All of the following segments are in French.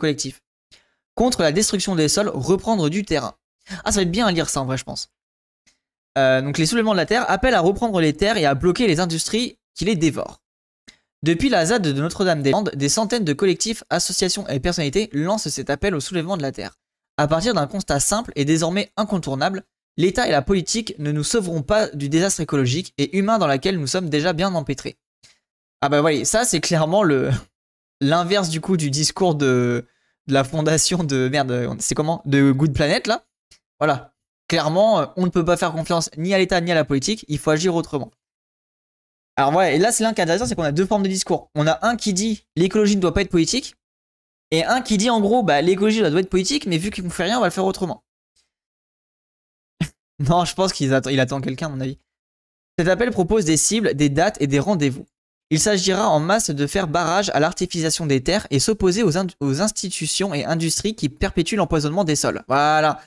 collectif. Contre la destruction des sols, reprendre du terrain. Ah, ça va être bien à lire ça en vrai, je pense. Euh, donc les soulèvements de la Terre appellent à reprendre les terres et à bloquer les industries qui les dévorent. Depuis la ZAD de Notre-Dame-des-Landes, des centaines de collectifs, associations et personnalités lancent cet appel au soulèvement de la Terre. À partir d'un constat simple et désormais incontournable, l'État et la politique ne nous sauveront pas du désastre écologique et humain dans lequel nous sommes déjà bien empêtrés. Ah bah voyez, ça c'est clairement le l'inverse du coup du discours de de la fondation de merde, euh, c'est comment De Good Planet là. Voilà. Clairement, euh, on ne peut pas faire confiance ni à l'État ni à la politique. Il faut agir autrement. Alors ouais et là c'est l'un qui est intéressant, c'est qu'on a deux formes de discours. On a un qui dit l'écologie ne doit pas être politique, et un qui dit en gros bah l'écologie doit être politique, mais vu qu'il ne fait rien, on va le faire autrement. non, je pense qu'il attend, attend quelqu'un à mon avis. Cet appel propose des cibles, des dates et des rendez-vous. Il s'agira en masse de faire barrage à l'artificialisation des terres et s'opposer aux, institutions et industries qui perpétuent l'empoisonnement des sols. Voilà.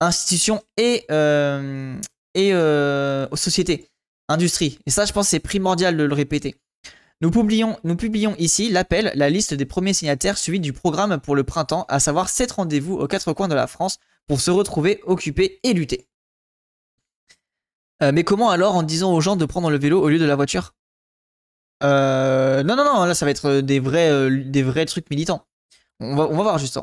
Institutions et, euh, et euh, sociétés. industries. Et ça, je pense, c'est primordial de le répéter. Nous publions, nous publions ici l'appel, la liste des premiers signataires suivis du programme pour le printemps, à savoir sept rendez-vous aux quatre coins de la France pour se retrouver, occuper et lutter. Euh, mais comment alors en disant aux gens de prendre le vélo au lieu de la voiture euh, non, non, non, là, ça va être euh, des vrais, euh, des vrais trucs militants. On va, on va voir juste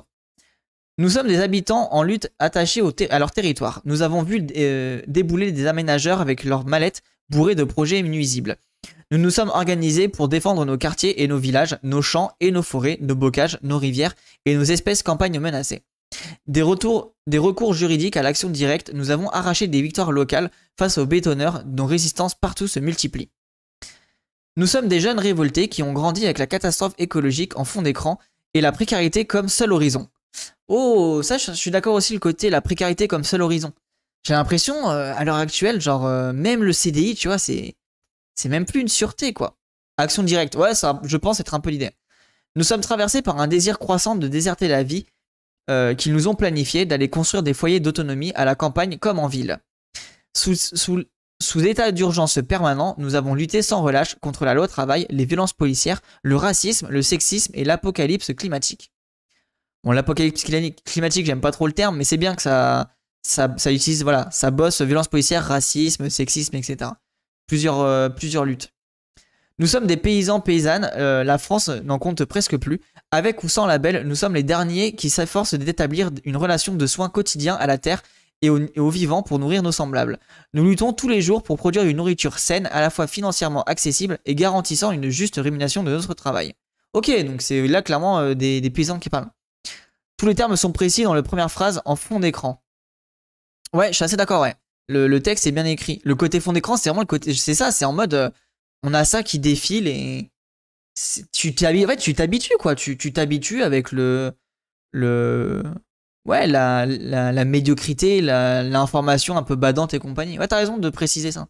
Nous sommes des habitants en lutte attachés à leur territoire. Nous avons vu euh, débouler des aménageurs avec leurs mallettes bourrées de projets nuisibles. Nous nous sommes organisés pour défendre nos quartiers et nos villages, nos champs et nos forêts, nos bocages, nos rivières et nos espèces campagnes menacées. Des, retours, des recours juridiques à l'action directe, nous avons arraché des victoires locales face aux bétonneurs dont résistance partout se multiplie. Nous sommes des jeunes révoltés qui ont grandi avec la catastrophe écologique en fond d'écran et la précarité comme seul horizon. Oh, ça, je, suis d'accord aussi le côté la précarité comme seul horizon. J'ai l'impression, euh, à l'heure actuelle, genre, euh, même le CDI, tu vois, c'est, c'est même plus une sûreté, quoi. Action directe, ouais, ça, je pense être un peu l'idée. Nous sommes traversés par un désir croissant de déserter la vie euh, qu'ils nous ont planifié, d'aller construire des foyers d'autonomie à la campagne comme en ville. Sous, sous, sous état d'urgence permanent, nous avons lutté sans relâche contre la loi travail, les violences policières, le racisme, le sexisme et l'apocalypse climatique. Bon, l'apocalypse climatique, j'aime pas trop le terme, mais c'est bien que ça, ça, utilise, voilà, ça bosse violences policières, racisme, sexisme, etc. Plusieurs, euh, plusieurs luttes. Nous sommes des paysans paysannes, euh, la France n'en compte presque plus. Avec ou sans label, nous sommes les derniers qui s'efforcent d'établir une relation de soins quotidien à la terre et aux, vivants pour nourrir nos semblables. Nous luttons tous les jours pour produire une nourriture saine, à la fois financièrement accessible et garantissant une juste rémunération de notre travail. Ok, donc c'est là clairement euh, des, des, paysans qui parlent. Tous les termes sont précis dans la première phrase en fond d'écran. Ouais, je suis assez d'accord, ouais. Le, texte est bien écrit. Le côté fond d'écran, c'est vraiment le côté. C'est ça, c'est en mode. Euh, on a ça qui défile et. Tu t'habitues, en fait, tu t'habitues, quoi. Tu t'habitues avec le. Le ouais, la, la, la médiocrité, l'information un peu badante et compagnie. Ouais, t'as raison de préciser ça.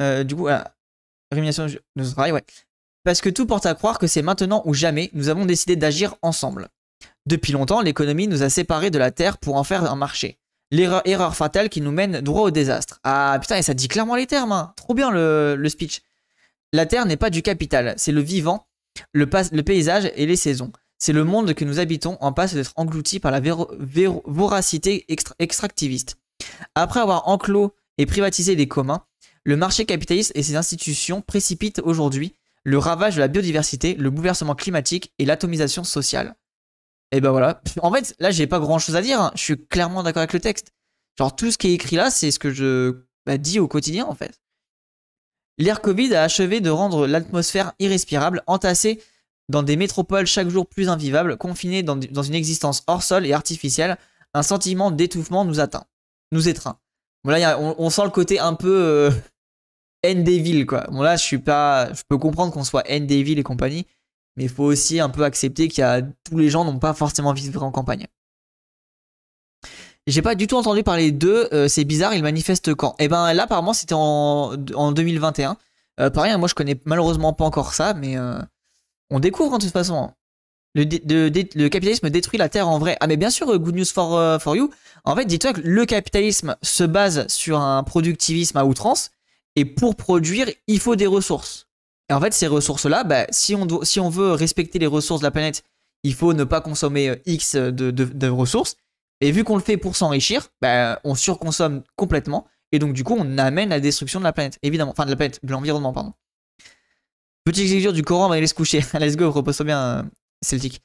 Euh, du coup, voilà. Rémunération de notre travail, ouais. Parce que tout porte à croire que c'est maintenant ou jamais, nous avons décidé d'agir ensemble. Depuis longtemps, l'économie nous a séparés de la Terre pour en faire un marché. L'erreur fatale qui nous mène droit au désastre. Ah putain, et ça dit clairement les termes, hein. trop bien le, le speech. La Terre n'est pas du capital, c'est le vivant, le, le paysage et les saisons c'est le monde que nous habitons en passe d'être englouti par la voracité extractiviste. Après avoir enclos et privatisé les communs, le marché capitaliste et ses institutions précipitent aujourd'hui le ravage de la biodiversité, le bouleversement climatique et l'atomisation sociale. Et eh ben voilà. En fait, là, j'ai pas grand chose à dire. Hein. Je suis clairement d'accord avec le texte. Genre, tout ce qui est écrit là, c'est ce que je bah, dis au quotidien, en fait. L'ère Covid a achevé de rendre l'atmosphère irrespirable, entassée dans des métropoles chaque jour plus invivables, confinés dans, une existence hors sol et artificielle, un sentiment d'étouffement nous atteint, nous étreint. Bon là, on, sent le côté un peu euh, haine quoi. Bon là, je suis pas, je peux comprendre qu'on soit haine des et compagnie, mais il faut aussi un peu accepter qu'il y a tous les gens n'ont pas forcément envie de vivre en campagne. J'ai pas du tout entendu parler d'eux, euh, c'est bizarre, ils manifestent quand Eh ben là, apparemment, c'était en, 2021. Par euh, pareil, hein, moi je connais malheureusement pas encore ça, mais euh, on découvre en hein, de toute façon. Le, le, capitalisme détruit la terre en vrai. Ah mais bien sûr, euh, good news for, euh, for you. En fait, dis-toi que le capitalisme se base sur un productivisme à outrance et pour produire, il faut des ressources. Et en fait, ces ressources-là, bah, si, on si on veut respecter les ressources de la planète, il faut ne pas consommer euh, X de, ressources. Et vu qu'on le fait pour s'enrichir, bah, on surconsomme complètement. Et donc, du coup, on amène la destruction de la planète, évidemment. Enfin, de la planète, de l'environnement, pardon. Petite exécution du Coran, on va aller se coucher. Let's go, repose-toi bien, Celtic.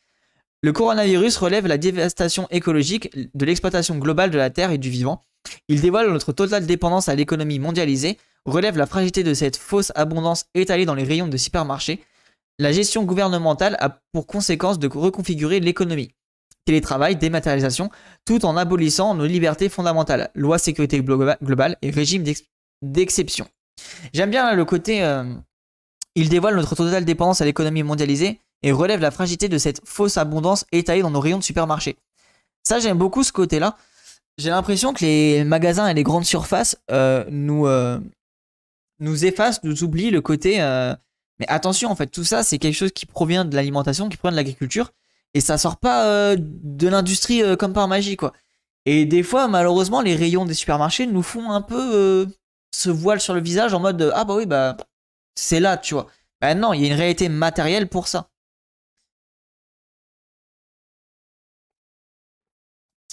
Le coronavirus relève la dévastation écologique de l'exploitation globale de la terre et du vivant. Il dévoile notre totale dépendance à l'économie mondialisée, relève la fragilité de cette fausse abondance étalée dans les rayons de supermarchés. La gestion gouvernementale a pour conséquence de reconfigurer l'économie. Télétravail, dématérialisation, tout en abolissant nos libertés fondamentales, loi sécurité globale et régime d'exception. J'aime bien le côté euh, il dévoile notre totale dépendance à l'économie mondialisée et relève la fragilité de cette fausse abondance étalée dans nos rayons de supermarché. Ça, j'aime beaucoup ce côté-là. J'ai l'impression que les magasins et les grandes surfaces euh, nous, euh, nous effacent, nous oublient le côté. Euh, mais attention, en fait, tout ça, c'est quelque chose qui provient de l'alimentation, qui provient de l'agriculture, et ça sort pas de l'industrie comme par magie, quoi. Et des fois, malheureusement, les rayons des supermarchés nous font un peu se voile sur le visage en mode Ah bah oui, bah c'est là, tu vois. Ben non, il y a une réalité matérielle pour ça.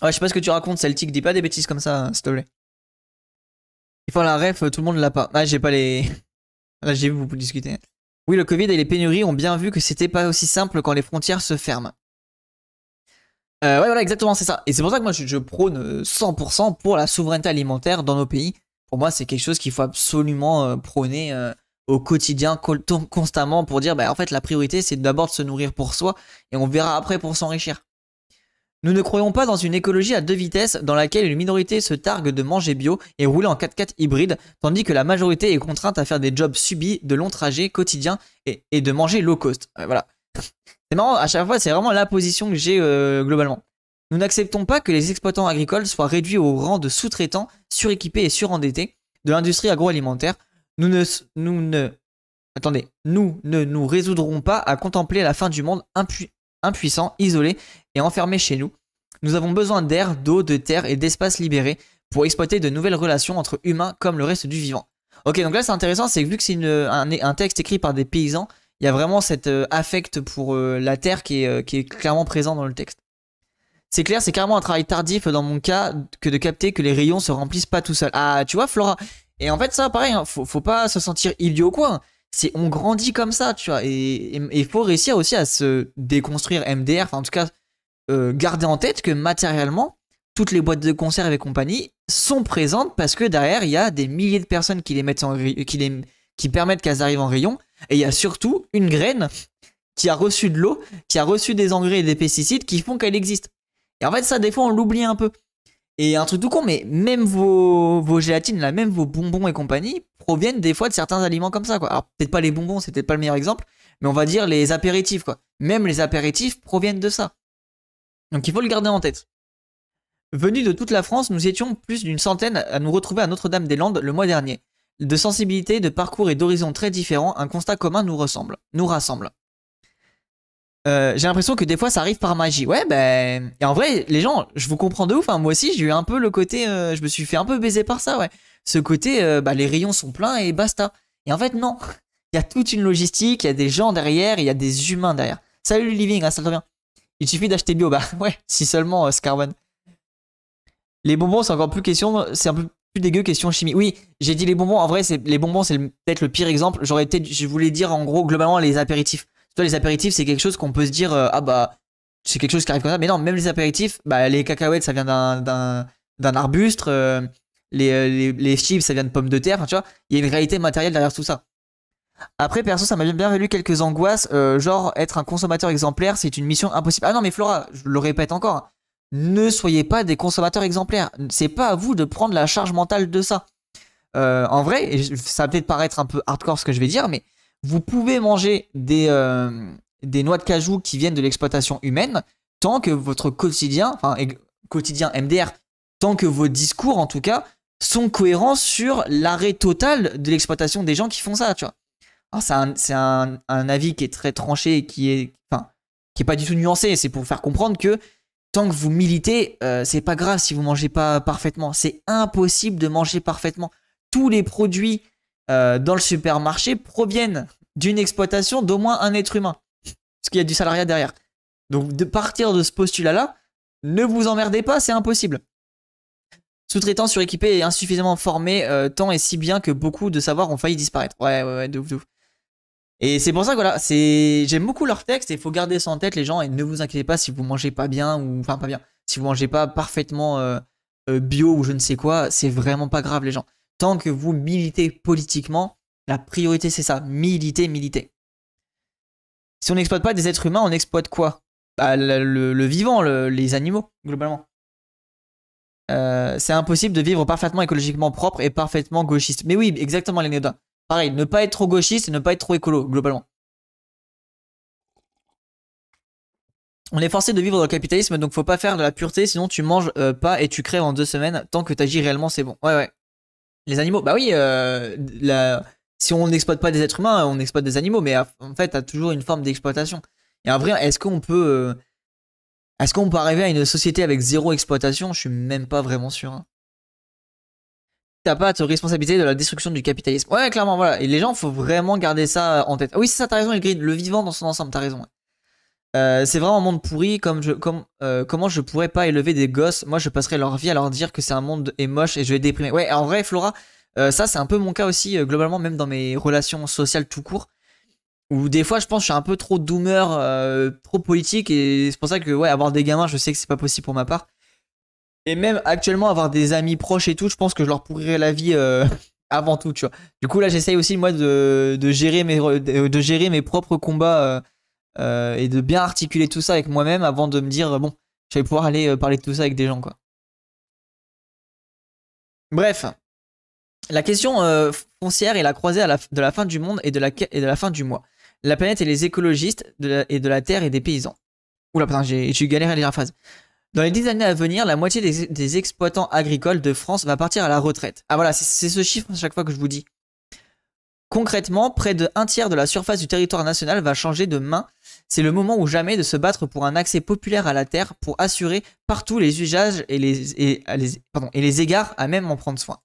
Ouais, je sais pas ce que tu racontes, Celtic, dis pas des bêtises comme ça, hein, s'il te plaît. Il faut la ref, euh, tout le monde l'a pas. Ah, j'ai pas les. Là, ah, j'ai vu, vous pouvez discuter. Oui, le Covid et les pénuries ont bien vu que c'était pas aussi simple quand les frontières se ferment. Euh, ouais, voilà, exactement, c'est ça. Et c'est pour ça que moi, je, prône 100% euh, pour la souveraineté alimentaire dans nos pays. Pour moi, c'est quelque chose qu'il faut absolument prôner au quotidien constamment pour dire bah, en fait la priorité c'est d'abord de se nourrir pour soi et on verra après pour s'enrichir. Nous ne croyons pas dans une écologie à deux vitesses dans laquelle une minorité se targue de manger bio et rouler en 4x4 hybride, tandis que la majorité est contrainte à faire des jobs subis, de longs trajets quotidiens et, de manger low cost. voilà. C'est marrant, à chaque fois, c'est vraiment la position que j'ai euh, globalement. Nous n'acceptons pas que les exploitants agricoles soient réduits au rang de sous-traitants, suréquipés et surendettés de l'industrie agroalimentaire, nous ne, nous ne, attendez, nous ne nous résoudrons pas à contempler la fin du monde impuissant, isolé et enfermé chez nous. Nous avons besoin d'air, d'eau, de terre et d'espace libéré pour exploiter de nouvelles relations entre humains comme le reste du vivant. Ok, donc là c'est intéressant, c'est que vu que c'est un, texte écrit par des paysans, il y a vraiment cet euh, affect pour euh, la terre euh, qui est, clairement présent dans le texte. C'est clair, c'est carrément un travail tardif dans mon cas que de capter que les rayons se remplissent pas tout seuls. Ah, tu vois, Flora, et en fait, ça, pareil, hein, faut, pas se sentir idiot quoi. Hein. C'est on grandit comme ça, tu vois. Et il faut réussir aussi à se déconstruire MDR, enfin, en tout cas, euh, garder en tête que matériellement, toutes les boîtes de conserve et compagnie sont présentes parce que derrière, il y a des milliers de personnes qui les mettent en, qui les, qui permettent qu'elles arrivent en rayon. Et il y a surtout une graine qui a reçu de l'eau, qui a reçu des engrais et des pesticides qui font qu'elle existe. Et en fait, ça, des fois, on l'oublie un peu. Et un truc tout con, mais même vos, gélatines, là, même vos bonbons et compagnie, proviennent des fois de certains aliments comme ça, quoi. Alors, peut-être pas les bonbons, c'est peut-être pas le meilleur exemple, mais on va dire les apéritifs, quoi. Même les apéritifs proviennent de ça. Donc, il faut le garder en tête. Venus de toute la France, nous étions plus d'une centaine à nous retrouver à Notre-Dame-des-Landes le mois dernier. De sensibilité, de parcours et d'horizons très différents, un constat commun nous, ressemble, nous rassemble. Euh, j'ai l'impression que des fois ça arrive par magie. Ouais, ben. Et en vrai, les gens, je vous comprends de ouf. Hein. Moi aussi, j'ai eu un peu le côté. Euh, je me suis fait un peu baiser par ça, ouais. Ce côté, euh, bah, les rayons sont pleins et basta. Et en fait, non. Il y a toute une logistique, il y a des gens derrière, il y a des humains derrière. Salut le living, hein, ça va bien. Il suffit d'acheter bio, bah ouais, si seulement Scarwan. Les bonbons, c'est encore plus question. C'est un peu plus dégueu question chimie. Oui, j'ai dit les bonbons. En vrai, c'est les bonbons, c'est peut-être le pire exemple. J'aurais peut-être, je voulais dire en gros globalement les apéritifs. Toi, les apéritifs, c'est quelque chose qu'on peut se dire, euh, ah bah, c'est quelque chose qui arrive comme ça. Mais non, même les apéritifs, bah, les cacahuètes, ça vient d'un arbuste. Euh, euh, les, les, chips, ça vient de pommes de terre. Enfin Tu vois, il y a une réalité matérielle derrière tout ça. Après, perso, ça m'a bien valu quelques angoisses. genre, être un consommateur exemplaire, c'est une mission impossible. Ah non, mais Flora, je le répète encore. Hein, ne soyez pas des consommateurs exemplaires. C'est pas à vous de prendre la charge mentale de ça. en vrai, ça va peut-être paraître un peu hardcore ce que je vais dire, mais vous pouvez manger des, euh, des noix de cajou qui viennent de l'exploitation humaine tant que votre quotidien, enfin quotidien MDR, tant que vos discours en tout cas sont cohérents sur l'arrêt total de l'exploitation des gens qui font ça, tu vois. c'est un, avis qui est très tranché et qui est, enfin, qui est pas du tout nuancé. C'est pour faire comprendre que tant que vous militez, euh, c'est pas grave si vous mangez pas parfaitement. C'est impossible de manger parfaitement. Tous les produits euh, dans le supermarché proviennent d'une exploitation d'au moins un être humain. Parce qu'il y a du salariat derrière. Donc de partir de ce postulat-là, ne vous emmerdez pas, c'est impossible. Sous-traitant suréquipé et insuffisamment formé, euh, tant et si bien que beaucoup de savoirs ont failli disparaître. Ouais, ouais, ouais, de ouf, Et c'est pour ça que voilà, j'aime beaucoup leur texte et il faut garder ça en tête les gens et ne vous inquiétez pas si vous mangez pas bien ou enfin pas bien, si vous mangez pas parfaitement euh, bio ou je ne sais quoi, c'est vraiment pas grave les gens tant que vous militez politiquement, la priorité c'est ça, militer, militer. Si on n'exploite pas des êtres humains, on exploite quoi bah, le, vivant, les animaux, globalement. Euh, c'est impossible de vivre parfaitement écologiquement propre et parfaitement gauchiste. Mais oui, exactement, l'anecdote. Pareil, ne pas être trop gauchiste et ne pas être trop écolo, globalement. On est forcé de vivre dans le capitalisme, donc faut pas faire de la pureté, sinon tu manges euh, pas et tu crèves en deux semaines. Tant que t'agis réellement, c'est bon. Ouais, ouais les animaux. Bah oui, euh, si on n'exploite pas des êtres humains, on exploite des animaux, mais euh, en fait, a toujours une forme d'exploitation. Et en vrai, est-ce qu'on peut, euh, est-ce qu'on peut arriver à une société avec zéro exploitation Je suis même pas vraiment sûr. tu hein. T'as pas à te responsabiliser de la destruction du capitalisme. Ouais, clairement, voilà. Et les gens, faut vraiment garder ça en tête. Ah oui, c'est ça, t'as raison, grille Le vivant dans son ensemble, t'as raison. Euh, c'est vraiment un monde pourri, euh, comment je pourrais pas élever des gosses Moi, je passerais leur vie à leur dire que c'est un monde est moche et je vais déprimer. Ouais, en vrai, Flora, euh, ça, c'est un peu mon cas aussi, globalement, même dans mes relations sociales tout court, où des fois, je pense que je suis un peu trop d'humeur, trop politique, et c'est pour ça que, ouais, avoir des gamins, je sais que c'est pas possible pour ma part. Et même actuellement, avoir des amis proches et tout, je pense que je leur pourrirais la vie avant tout, tu vois. Du coup, là, j'essaye aussi, moi, gérer, mes, de gérer mes propres combats euh, et de bien articuler tout ça avec moi-même avant de me dire bon, je vais pouvoir aller euh, parler de tout ça avec des gens quoi. Bref, la question euh, foncière est la croisée de la fin du monde et de la, et de la fin du mois. La planète et les écologistes et de la terre et des paysans. Oula putain, j'ai galéré à lire la phrase. Dans les 10 années à venir, la moitié des, exploitants agricoles de France va partir à la retraite. Ah voilà, c'est ce chiffre à chaque fois que je vous dis. Concrètement, près de un tiers de la surface du territoire national va changer de main. C'est le moment ou jamais de se battre pour un accès populaire à la terre pour assurer partout les usages et les, et, les, pardon, et les égards à même en prendre soin.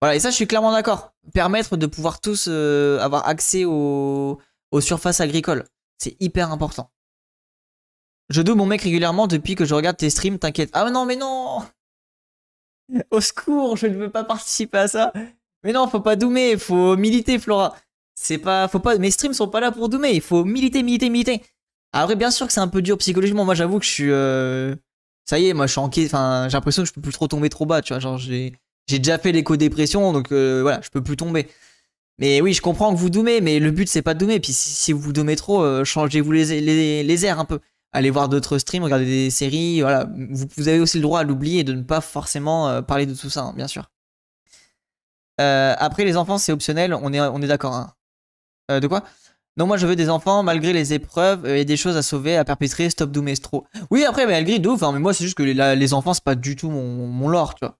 Voilà, et ça je suis clairement d'accord. Permettre de pouvoir tous euh, avoir accès aux, aux surfaces agricoles, c'est hyper important. Je double mon mec régulièrement depuis que je regarde tes streams, t'inquiète. Ah non mais non Au secours, je ne veux pas participer à ça mais non, faut pas doomer, faut militer, Flora. C'est pas, faut pas, mes streams sont pas là pour doomer, il faut militer, militer, militer. Après, bien sûr que c'est un peu dur psychologiquement. Moi, j'avoue que je suis, euh, ça y est, moi, je suis Enfin, j'ai l'impression que je peux plus trop tomber trop bas, tu vois. Genre, j'ai, j'ai déjà fait l'éco-dépression, donc euh, voilà, je peux plus tomber. Mais oui, je comprends que vous doumez, mais le but c'est pas de doomer. Puis si, vous doomez trop, euh, changez-vous les, les, airs un peu. Allez voir d'autres streams, regardez des séries, voilà. Vous, avez aussi le droit à l'oublier et de ne pas forcément parler de tout ça, hein, bien sûr. Euh, après, les enfants, c'est optionnel, on est, on est d'accord. Hein. Euh, de quoi Non, moi, je veux des enfants, malgré les épreuves, euh, et des choses à sauver, à perpétrer, stop trop Oui, après, mais malgré hein, mais moi, c'est juste que les, les enfants, c'est pas du tout mon, mon lore, tu vois.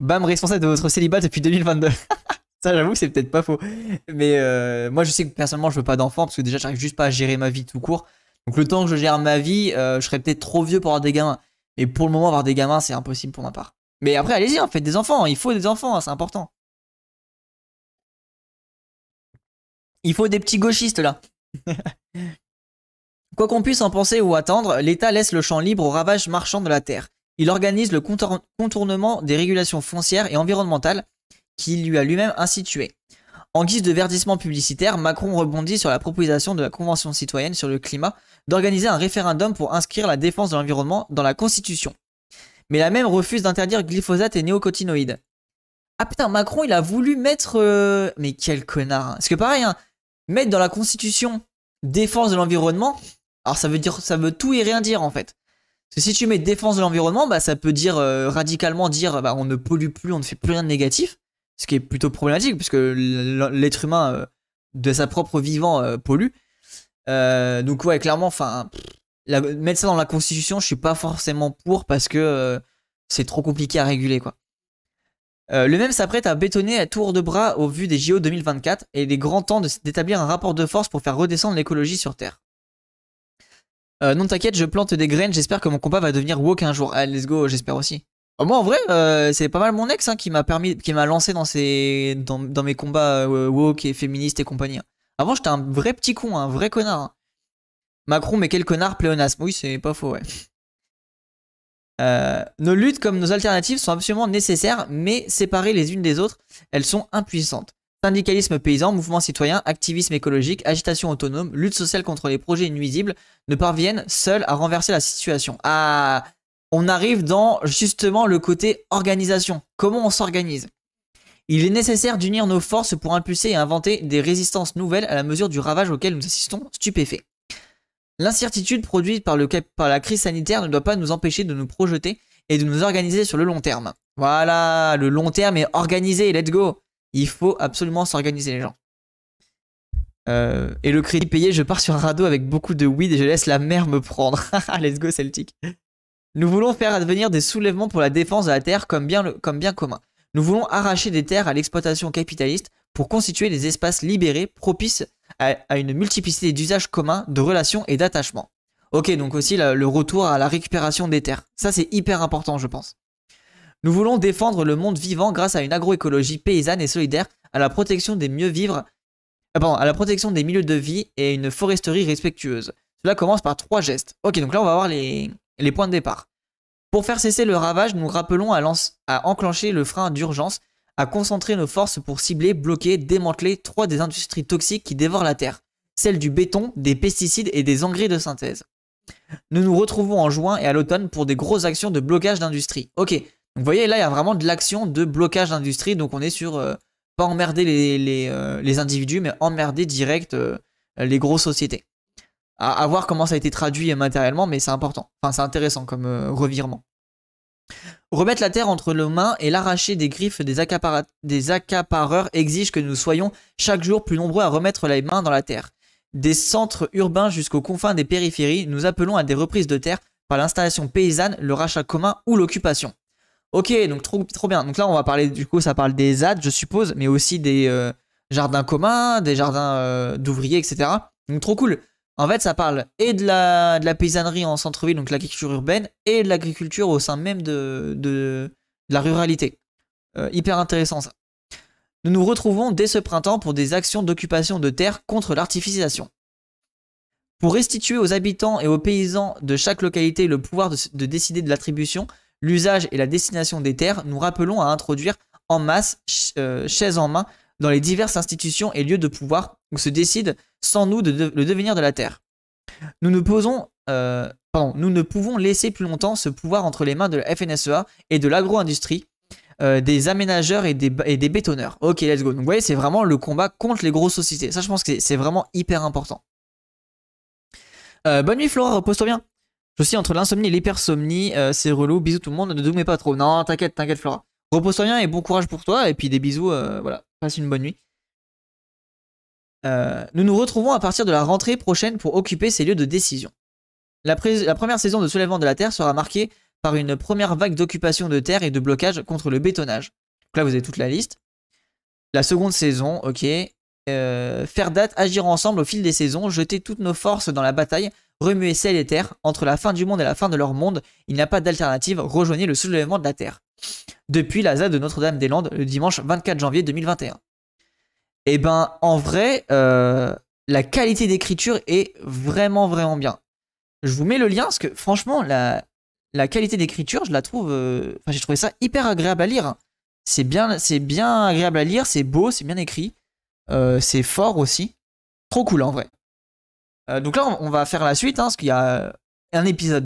Bam, responsable de votre célibat depuis 2022. Ça, j'avoue que c'est peut-être pas faux. Mais moi, je sais que personnellement, je veux pas d'enfants parce que déjà, j'arrive juste pas à gérer ma vie tout court. Donc, le temps que je gère ma vie, je serais peut-être trop vieux pour avoir des gamins. Et pour le moment, avoir des gamins, c'est impossible pour ma part. Mais après, allez-y, en hein, faites des enfants. Il faut des enfants, c'est important. Il faut des petits gauchistes là. Quoi qu'on puisse en penser ou attendre, l'État laisse le champ libre aux ravages marchands de la terre. Il organise le contournement des régulations foncières et environnementales qu'il lui a lui-même instituées. En guise de verdissement publicitaire, Macron rebondit sur la proposition de la Convention citoyenne sur le climat d'organiser un référendum pour inscrire la défense de l'environnement dans la Constitution. Mais la même refuse d'interdire glyphosate et néocotinoïdes. Ah putain, Macron, il a voulu mettre... Euh, mais quel connard hein. Parce que pareil, hein, mettre dans la constitution défense de l'environnement, alors ça veut dire ça veut tout et rien dire en fait. Parce que si tu mets défense de l'environnement, bah ça peut dire euh, radicalement dire bah on ne pollue plus, on ne fait plus rien de négatif, ce qui est plutôt problématique puisque l'être humain euh, de sa propre vivant euh, pollue. donc ouais, clairement, enfin mettre ça dans la constitution, je suis pas forcément pour parce que c'est trop compliqué à réguler quoi. Euh, le même s'apprête à bétonner à tour de bras au vu des JO 2024 et il est grand temps d'établir un rapport de force pour faire redescendre l'écologie sur Terre. Euh, non t'inquiète, je plante des graines, j'espère que mon combat va devenir woke un jour. Allez, let's go, j'espère aussi. Oh, moi en vrai, euh, c'est pas mal mon ex hein, qui m'a permis, qui m'a lancé dans, ses, dans, dans mes combats woke et féministes et compagnie. Hein. Avant j'étais un vrai petit con, un vrai connard. Hein. Macron, mais quel connard, pléonasme. Oui, c'est pas faux, ouais. Euh, nos luttes comme nos alternatives sont absolument nécessaires, mais séparées les unes des autres, elles sont impuissantes. Syndicalisme paysan, mouvement citoyen, activisme écologique, agitation autonome, lutte sociale contre les projets nuisibles ne parviennent seuls à renverser la situation. Ah, on arrive dans justement le côté organisation. Comment on s'organise Il est nécessaire d'unir nos forces pour impulser et inventer des résistances nouvelles à la mesure du ravage auquel nous assistons stupéfaits. L'incertitude produite par, le, par la crise sanitaire ne doit pas nous empêcher de nous projeter et de nous organiser sur le long terme. Voilà, le long terme est organisé, let's go. Il faut absolument s'organiser les gens. Euh, et le crédit payé, je pars sur un radeau avec beaucoup de weed et je laisse la mer me prendre. Ah, let's go Celtic. Nous voulons faire advenir des soulèvements pour la défense de la terre comme bien, comme bien commun. Nous voulons arracher des terres à l'exploitation capitaliste pour constituer des espaces libérés propices à, une multiplicité d'usages communs, de relations et d'attachements. Ok, donc aussi le retour à la récupération des terres. Ça, c'est hyper important, je pense. Nous voulons défendre le monde vivant grâce à une agroécologie paysanne et solidaire, à la protection des mieux vivres euh, à la protection des milieux de vie et une foresterie respectueuse. Cela commence par trois gestes. Ok, donc là, on va voir les, points de départ. Pour faire cesser le ravage, nous rappelons à enclencher le frein d'urgence à concentrer nos forces pour cibler, bloquer, démanteler trois des industries toxiques qui dévorent la Terre, celles du béton, des pesticides et des engrais de synthèse. Nous nous retrouvons en juin et à l'automne pour des grosses actions de blocage d'industrie. Ok, vous voyez là il y a vraiment de l'action de blocage d'industrie, donc on est sur euh, pas emmerder euh, les, individus, mais emmerder direct euh, les grosses sociétés. à, voir comment ça a été traduit matériellement, mais c'est important. Enfin c'est intéressant comme revirement. Remettre la terre entre nos mains et l'arracher des griffes des, accapareurs exige que nous soyons chaque jour plus nombreux à remettre les mains dans la terre. Des centres urbains jusqu'aux confins des périphéries, nous appelons à des reprises de terre par l'installation paysanne, le rachat commun ou l'occupation. Ok, donc trop, trop bien. Donc là, on va parler, du coup, ça parle des ZAD, je suppose, mais aussi des euh, jardins communs, des jardins euh, d'ouvriers, etc. Donc trop cool. En fait, ça parle et de la, paysannerie en centre-ville, donc l'agriculture urbaine, et de l'agriculture au sein même de, la ruralité. Euh, hyper intéressant ça. Nous nous retrouvons dès ce printemps pour des actions d'occupation de terres contre l'artificialisation. Pour restituer aux habitants et aux paysans de chaque localité le pouvoir de, décider de l'attribution, l'usage et la destination des terres, nous rappelons à introduire en masse, chaise euh, chaises en main, dans les diverses institutions et lieux de pouvoir où se décident sans nous de le devenir de la Terre. Nous ne, posons, euh, nous ne pouvons laisser plus longtemps ce pouvoir entre les mains de la FNSEA et de l'agro-industrie, euh, des aménageurs et des, bétonneurs. Ok, let's go. Donc vous voyez, c'est vraiment le combat contre les grosses sociétés. Ça, je pense que c'est vraiment hyper important. Euh, bonne nuit Flora, repose-toi bien. Je suis entre l'insomnie et l'hypersomnie, c'est relou, bisous tout le monde, ne doumez pas trop. Non, t'inquiète, t'inquiète Flora. Repose-toi bien et bon courage pour toi, et puis des bisous, voilà, passe une bonne nuit. Euh, nous nous retrouvons à partir de la rentrée prochaine pour occuper ces lieux de décision. La, première saison de soulèvement de la Terre sera marquée par une première vague d'occupation de terre et de blocage contre le bétonnage. Donc là, vous avez toute la liste. La seconde saison, ok. Euh, faire date, agir ensemble au fil des saisons, jeter toutes nos forces dans la bataille, remuer sel et terre, entre la fin du monde et la fin de leur monde, il n'y a pas d'alternative, rejoignez le soulèvement de la terre. Depuis la de Notre-Dame-des-Landes le dimanche 24 janvier 2021 et eh ben en vrai, euh, la qualité d'écriture est vraiment vraiment bien. Je vous mets le lien parce que franchement, la, la qualité d'écriture, je la trouve. Euh, enfin j'ai trouvé ça hyper agréable à lire. Hein. C'est bien, c'est bien agréable à lire, c'est beau, c'est bien écrit, euh, c'est fort aussi. Trop cool en vrai. donc là, on, va faire la suite hein, parce qu'il y a un épisode